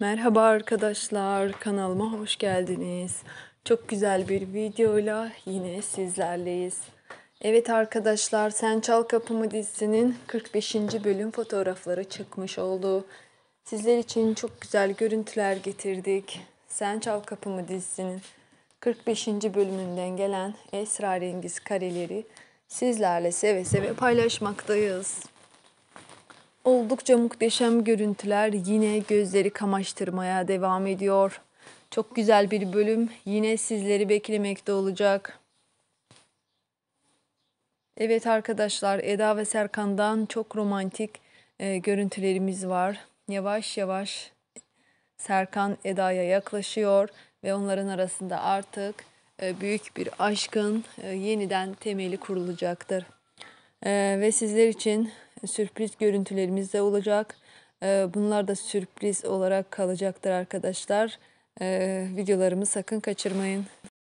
Merhaba arkadaşlar, kanalıma hoş geldiniz. Çok güzel bir videoyla yine sizlerleyiz. Evet arkadaşlar, Sen Çal Kapımı dizisinin 45. bölüm fotoğrafları çıkmış oldu. Sizler için çok güzel görüntüler getirdik. Sen Çal Kapımı dizisinin 45. bölümünden gelen esrarengiz kareleri sizlerle seve seve paylaşmaktayız. Oldukça muhteşem görüntüler yine gözleri kamaştırmaya devam ediyor. Çok güzel bir bölüm yine sizleri beklemekte olacak. Evet arkadaşlar Eda ve Serkan'dan çok romantik e, görüntülerimiz var. Yavaş yavaş Serkan Eda'ya yaklaşıyor ve onların arasında artık e, büyük bir aşkın e, yeniden temeli kurulacaktır. E, ve sizler için sürpriz görüntülerimiz de olacak. Ee, bunlar da sürpriz olarak kalacaktır arkadaşlar. Ee, videolarımı sakın kaçırmayın.